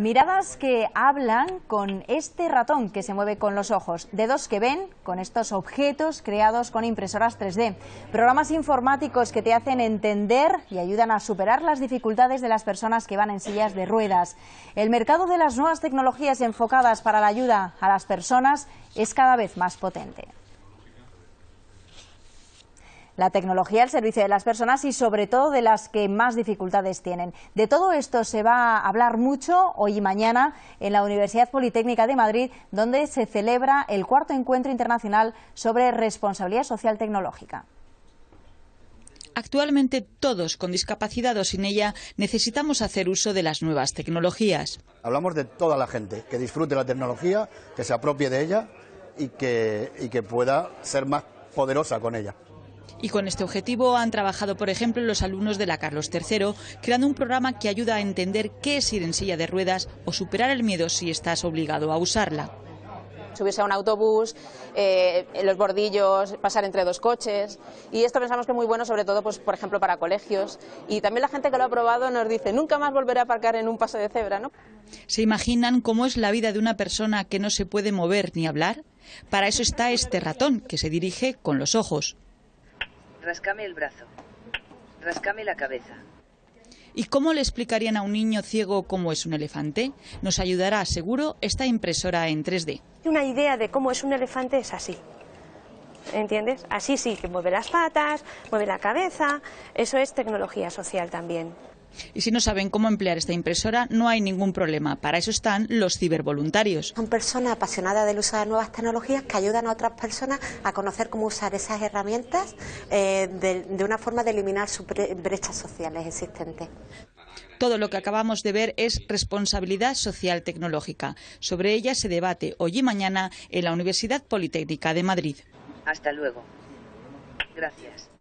Miradas que hablan con este ratón que se mueve con los ojos, dedos que ven con estos objetos creados con impresoras 3D, programas informáticos que te hacen entender y ayudan a superar las dificultades de las personas que van en sillas de ruedas. El mercado de las nuevas tecnologías enfocadas para la ayuda a las personas es cada vez más potente la tecnología al servicio de las personas y sobre todo de las que más dificultades tienen. De todo esto se va a hablar mucho hoy y mañana en la Universidad Politécnica de Madrid, donde se celebra el cuarto encuentro internacional sobre responsabilidad social tecnológica. Actualmente todos con discapacidad o sin ella necesitamos hacer uso de las nuevas tecnologías. Hablamos de toda la gente que disfrute la tecnología, que se apropie de ella y que, y que pueda ser más poderosa con ella. Y con este objetivo han trabajado, por ejemplo, los alumnos de la Carlos III, creando un programa que ayuda a entender qué es ir en silla de ruedas o superar el miedo si estás obligado a usarla subirse a un autobús, eh, los bordillos, pasar entre dos coches. Y esto pensamos que es muy bueno, sobre todo, pues, por ejemplo, para colegios. Y también la gente que lo ha probado nos dice, nunca más volveré a aparcar en un paso de cebra, ¿no? ¿Se imaginan cómo es la vida de una persona que no se puede mover ni hablar? Para eso está este ratón, que se dirige con los ojos. Rascame el brazo. Rascame la cabeza. ¿Y cómo le explicarían a un niño ciego cómo es un elefante? Nos ayudará, seguro, esta impresora en 3D. Una idea de cómo es un elefante es así. ¿Entiendes? Así sí, que mueve las patas, mueve la cabeza. Eso es tecnología social también. Y si no saben cómo emplear esta impresora, no hay ningún problema. Para eso están los cibervoluntarios. Son personas apasionadas del uso de nuevas tecnologías que ayudan a otras personas a conocer cómo usar esas herramientas eh, de, de una forma de eliminar sus brechas sociales existentes. Todo lo que acabamos de ver es responsabilidad social tecnológica. Sobre ella se debate hoy y mañana en la Universidad Politécnica de Madrid. Hasta luego. Gracias.